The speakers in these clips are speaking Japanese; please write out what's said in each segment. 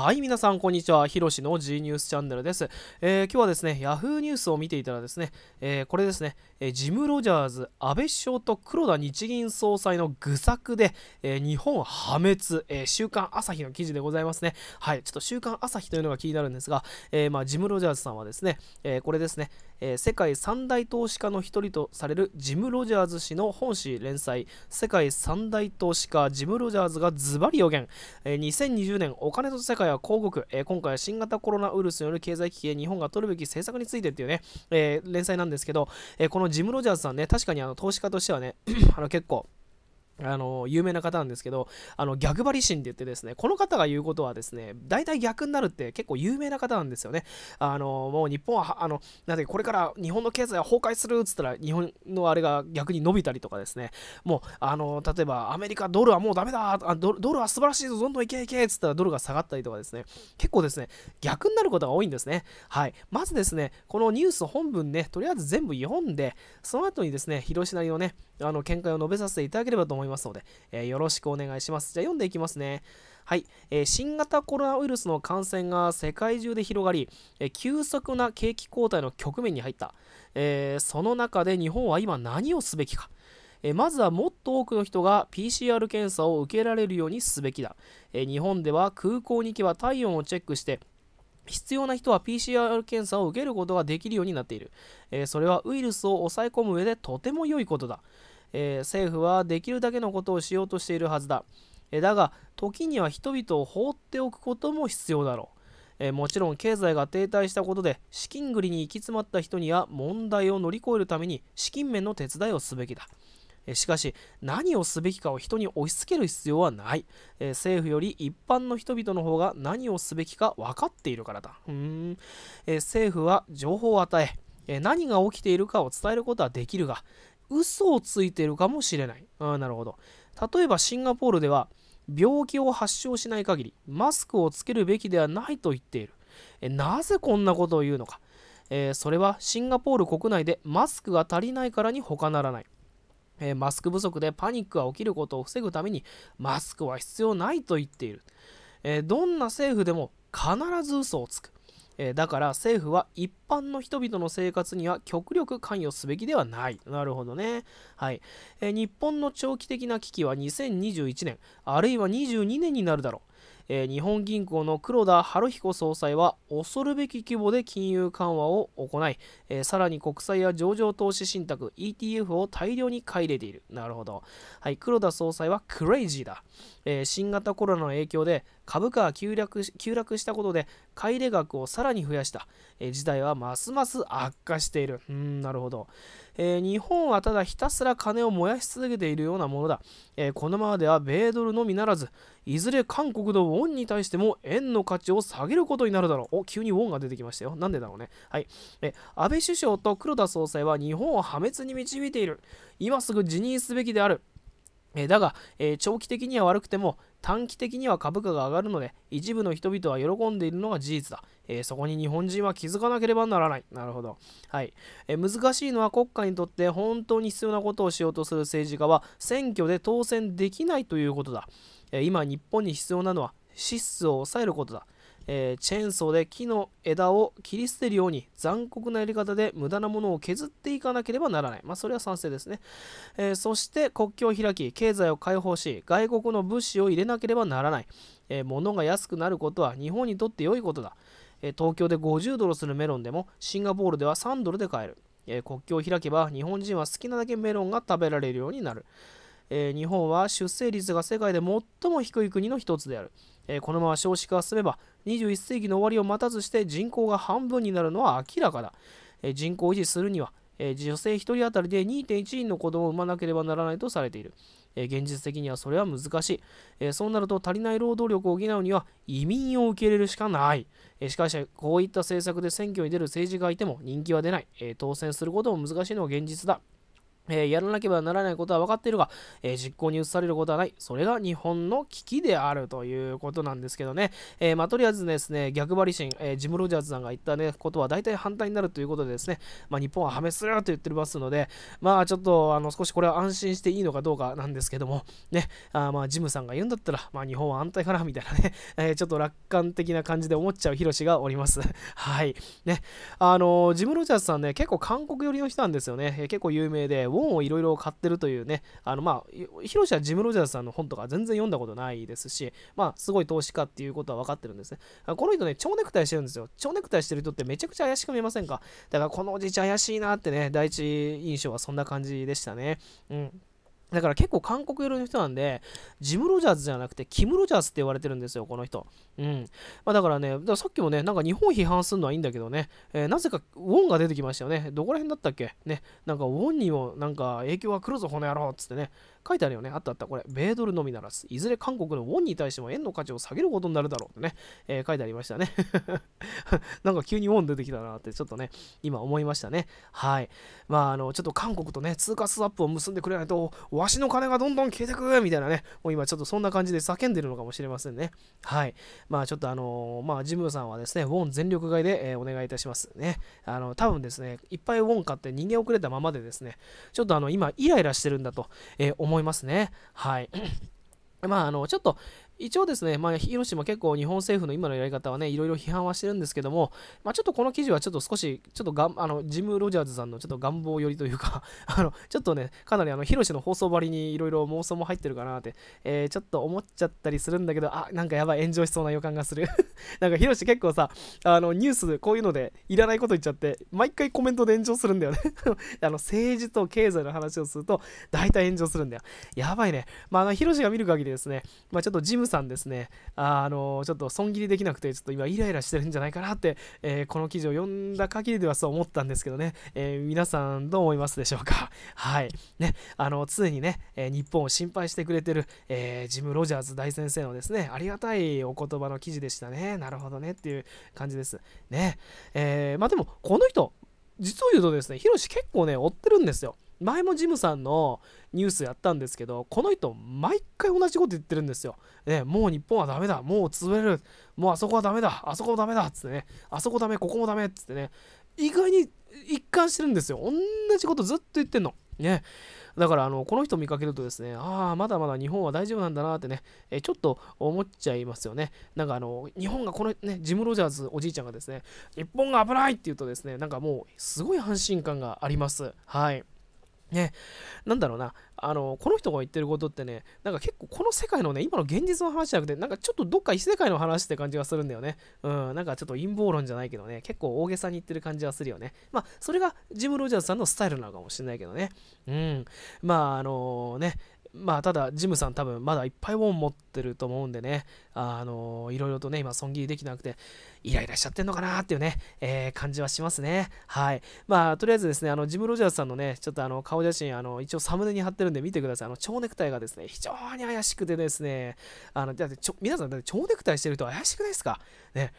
はい、皆さん、こんにちは。ひろしの G ニュースチャンネルです。えー、今日はですね、Yahoo ニュースを見ていたらですね、えー、これですね、えジム・ロジャーズ、安倍首相と黒田日銀総裁の愚策で、えー、日本破滅、え週刊朝日の記事でございますね。はい、ちょっと週刊朝日というのが気になるんですが、えまあ、ジム・ロジャーズさんはですね、えこれですね、え世界三大投資家の一人とされるジム・ロジャーズ氏の本誌連載、世界三大投資家ジム・ロジャーズがズバリ予言、え2020年お金と世界は広告、えー、今回は新型コロナウイルスによる経済危機へ日本が取るべき政策についてっていうね、えー、連載なんですけど、えこのジム・ロジャーズさんね、確かにあの投資家としてはね、あの結構、あの有名な方なんですけどあの逆張り心って言ってですねこの方が言うことはですね大体逆になるって結構有名な方なんですよねあのもう日本はあのなぜこれから日本の経済は崩壊するっつったら日本のあれが逆に伸びたりとかですねもうあの例えばアメリカドルはもうダメだあドルは素晴らしいぞどんどんいけいけっつったらドルが下がったりとかですね結構ですね逆になることが多いんですねはいまずですねこのニュース本文ねとりあえず全部読んでその後にですね広島のねあの見解を述べさせていただければと思いますますので、えー、よろしくお願いします。じゃあ読んでいきますね。はい、えー、新型コロナウイルスの感染が世界中で広がり、えー、急速な景気後退の局面に入った、えー、その中で日本は今何をすべきか、えまずはもっと多くの人が PCR 検査を受けられるようにすべきだ、え日本では空港に行けば体温をチェックして必要な人は PCR 検査を受けることができるようになっている、えそれはウイルスを抑え込む上でとても良いことだ、えー、政府はできるだけのことをしようとしているはずだ。えだが、時には人々を放っておくことも必要だろう。えもちろん経済が停滞したことで資金繰りに行き詰まった人には問題を乗り越えるために資金面の手伝いをすべきだ。しかし何をすべきかを人に押し付ける必要はない、え政府より一般の人々の方が何をすべきか分かっているからだうん、え政府は情報を与え何が起きているかを伝えることはできるが、嘘をついてるかもしれない。あなるほど。例えばシンガポールでは、病気を発症しない限り、マスクをつけるべきではないと言っている。えなぜこんなことを言うのか、えー、それはシンガポール国内でマスクが足りないからに他ならない。えー、マスク不足でパニックが起きることを防ぐためにマスクは必要ないと言っている。えー、どんな政府でも必ず嘘をつく。えー、だから政府は一般の人々の生活には極力関与すべきではない。なるほどね。はい。えー、日本の長期的な危機は2021年、あるいは22年になるだろう。え日本銀行の黒田晴彦総裁は恐るべき規模で金融緩和を行い、えー、さらに国債や上場投資信託 ETF を大量に買い入れているなるほど、はい、黒田総裁はクレイジーだ、えー、新型コロナの影響で株価は急落急落したことで買い入れ額をさらに増やした、えー、事態はますます悪化しているうんなるほど、えー、日本はただひたすら金を燃やし続けているようなものだ、えー、このままでは米ドルのみならずいずれ韓国のウォンに対しても円の価値を下げることになるだろうお急にウォンが出てきましたよなんでだろうねはいえ安倍首相と黒田総裁は日本を破滅に導いている今すぐ辞任すべきであるえだが、え長期的には悪くても短期的には株価が上がるので一部の人々は喜んでいるのが事実だ、えー、そこに日本人は気づかなければならないなるほど、はいえー、難しいのは国家にとって本当に必要なことをしようとする政治家は選挙で当選できないということだ、えー、今日本に必要なのは支出を抑えることだ、えー、チェーンソーで木の枝を切り捨てるように残酷なやり方で無駄なものを削っていかなければならない。まあ、それは賛成ですね、えー、そして国境を開き、経済を解放し、外国の物資を入れなければならない。えー、物が安くなることは日本にとって良いことだ。え東京で50ドルするメロンでも、シンガポールでは3ドルで買える。え国境を開けば日本人は好きなだけメロンが食べられるようになる。え日本は出生率が世界で最も低い国の一つである。このまま少子化が進めば21世紀の終わりを待たずして人口が半分になるのは明らかだ、人口を維持するには、女性1人当たりで2.1人の子供を産まなければならないとされている、現実的にはそれは難しい、そうなると足りない労働力を補うには移民を受け入れるしかない、しかしこういった政策で選挙に出る政治家がいても人気は出ない、当選することも難しいのが現実だえー、やらなければならないことは分かっているが、えー、実行に移されることはない。それが日本の危機であるということなんですけどね。えー、まあ、とりあえずですね、逆張り心、えジム・ロジャーズさんが言った、ね、ことは大体反対になるということでですね、まあ、日本は破滅すると言ってますので、まあちょっとあの少しこれは安心していいのかどうかなんですけども、ね、あまあジムさんが言うんだったら、まあ、日本は安泰かなみたいなね、えちょっと楽観的な感じで思っちゃうヒロシがおります。はい。ね、あのジム・ロジャーズさんね、結構韓国寄りの人なんですよね。え結構有名で、ウ本をいろいろ買ってるというね、あのまあ、ヒロシはジム・ロジャースさんの本とか全然読んだことないですし、まあ、すごい投資家っていうことは分かってるんですね。この人ね、蝶ネクタイしてるんですよ。蝶ネクタイしてる人ってめちゃくちゃ怪しく見えませんかだからこのおじいちゃん怪しいなってね、第一印象はそんな感じでしたね。うん。だから結構韓国寄りの人なんで、ジム・ロジャーズじゃなくて、キム・ロジャーズって言われてるんですよ、この人。うん。まあ、だからね、ださっきもね、なんか日本批判するのはいいんだけどね、えー、なぜかウォンが出てきましたよね。どこら辺だったっけね、なんかウォンにもなんか影響が来るぞ、この野郎っつってね、書いてあるよね。あったあった。これ、米ドルのみならず、いずれ韓国のウォンに対しても円の価値を下げることになるだろうってね、えー、書いてありましたね。なんか急にウォン出てきたなって、ちょっとね、今思いましたね。はい。まあ、あの、ちょっと韓国とね、通貨スワップを結んでくれないと、わしの金がどんどん消えてくみたいなね、もう今ちょっとそんな感じで叫んでるのかもしれませんね。はい。まあ、ちょっとあのー、まあ、ジムさんはですね、ウォン全力買いで、えー、お願いいたしますね。あの、多分ですね、いっぱいウォン買って逃げ遅れたままでですね、ちょっとあの、今、イライラしてるんだと、えー、思思いますね。はい。まあ、あの、ちょっと、一応ですね、まあ、広島結構日本政府の今のやり方はね、いろいろ批判はしてるんですけども、まあ、ちょっとこの記事はちょっと少し、ちょっとがあのジム・ロジャーズさんのちょっと願望寄りというか あのちょっとね、かなりあの広島の放送張りにいろいろ妄想も入ってるかなって、えー、ちょっと思っちゃったりするんだけど、あ、なんかやばい、炎上しそうな予感がする なんか広島結構さ、あのニュースこういうのでいらないこと言っちゃって、毎回コメントで炎上するんだよね あの政治と経済の話をすると、大体炎上するんだよ。やばいね。まあ、あの広島見る限りですね、まあ、ちょっとジムさんですね、あ、あのー、ちょっと損切りできなくて、ちょっと今イライラしてるんじゃないかなって、えー、この記事を読んだ限りではそう思ったんですけどね、えー、皆さんどう思いますでしょうか。はい。ね、あの、常にね、え日本を心配してくれてる、えジム・ロジャーズ大先生のですね、ありがたいお言葉の記事でしたね。なるほどねっていう感じです。ね。えまあでも、この人、実を言うとですね、ヒロシ結構ね、追ってるんですよ。前もジムさんのニュースやったんですけど、この人、毎回同じこと言ってるんですよ。ね、もう日本はダメだ、もう潰れる、もうあそこはダメだ、あそこもダメだ、つってね、あそこダメ、ここもダメ、つってね、意外に一貫してるんですよ。同じことずっと言ってんの。ね。だから、あの、この人見かけるとですね、ああ、まだまだ日本は大丈夫なんだなってね、えちょっと思っちゃいますよね。なんか、あの、日本がこのね、ジム・ロジャーズおじいちゃんがですね、日本が危ないって言うとですね、なんかもう、すごい安心感があります。はい。ね、なんだろうな、あの、この人が言ってることってね、なんか結構この世界のね、今の現実の話じゃなくて、なんかちょっとどっか異世界の話って感じがするんだよね。うん、なんかちょっと陰謀論じゃないけどね、結構大げさに言ってる感じがするよね。まあ、それがジム・ロジャーズさんのスタイルなのかもしれないけどね。うん。まあ、あのー、ね、まあ、ただ、ジムさん多分まだいっぱいウォン持ってると思うんでね、あのー、いろいろとね、今、損切りできなくて、イライラしちゃってんのかなっていうね、えー、感じはしますね。はい。まあ、とりあえずですね、あの、ジム・ロジャースさんのね、ちょっとあの、顔写真、あの、一応サムネに貼ってるんで見てください。あの、蝶ネクタイがですね、非常に怪しくてですね、あの、だって、皆さん、だって蝶ネクタイしてる人怪しくないですかね、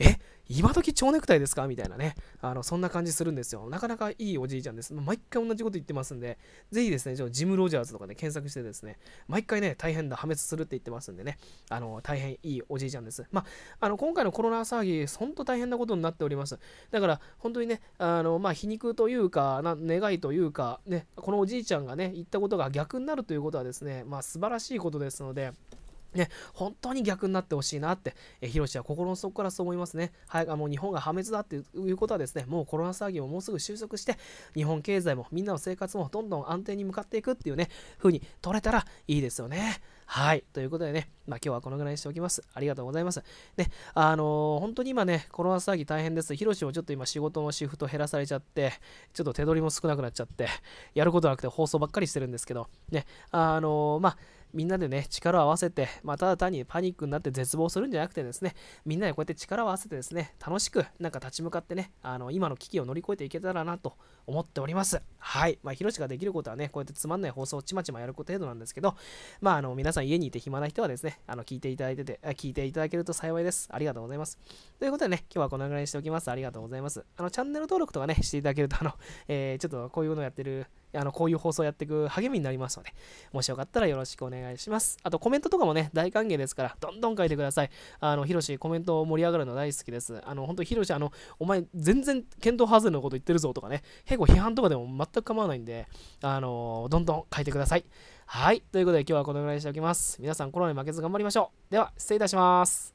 え今時蝶ネクタイですかみたいなね、あのそんな感じするんですよ。なかなかいいおじいちゃんです。毎回同じこと言ってますんで、ぜひですね、ちょっとジム・ロジャーズとかね、検索してですね、毎回ね、大変だ、破滅するって言ってますんでね、あの大変いいおじいちゃんです。まあ、あの今回のコロナ騒ぎ、本当大変なことになっております。だから、本当にね、あのまあ、皮肉というかな、願いというか、ね、このおじいちゃんがね、言ったことが逆になるということはですね、まあ、素晴らしいことですので、ね、本当に逆になってほしいなって、えー、広は心の底からそう思いますね。はい、あもう日本が破滅だっていうことはですね、もうコロナ騒ぎももうすぐ収束して、日本経済もみんなの生活もどんどん安定に向かっていくっていうね、風に取れたらいいですよね。はい。ということでね、まあ、今日はこのぐらいにしておきます。ありがとうございます。ね、あのー、本当に今ね、コロナ騒ぎ大変です。ヒロシもちょっと今仕事のシフト減らされちゃって、ちょっと手取りも少なくなっちゃって、やることなくて放送ばっかりしてるんですけど、ね、あのー、まあ、みんなでね、力を合わせて、まあ、ただ単にパニックになって絶望するんじゃなくてですね、みんなでこうやって力を合わせてですね、楽しく、なんか立ち向かってね、あの、今の危機を乗り越えていけたらなと思っております。はい。まあ、ヒロシができることはね、こうやってつまんない放送をちまちまやること程度なんですけど、まあ、あの、皆さん家にいて暇な人はですね、あの、聞いていただいてて、聞いていただけると幸いです。ありがとうございます。ということでね、今日はこのぐらいにしておきます。ありがとうございます。あの、チャンネル登録とかね、していただけると、あの、えー、ちょっとこういうのやってるあのこういう放送やっていく励みになりますので、もしよかったらよろしくお願いします。あとコメントとかもね、大歓迎ですから、どんどん書いてください。あの、ヒロシ、コメント盛り上がるの大好きです。あの、本当ヒロシ、あの、お前、全然検討外れのこと言ってるぞとかね、結構批判とかでも全く構わないんで、あの、どんどん書いてください。はい。ということで今日はこのぐらいにしておきます。皆さんコロナに負けず頑張りましょう。では、失礼いたします。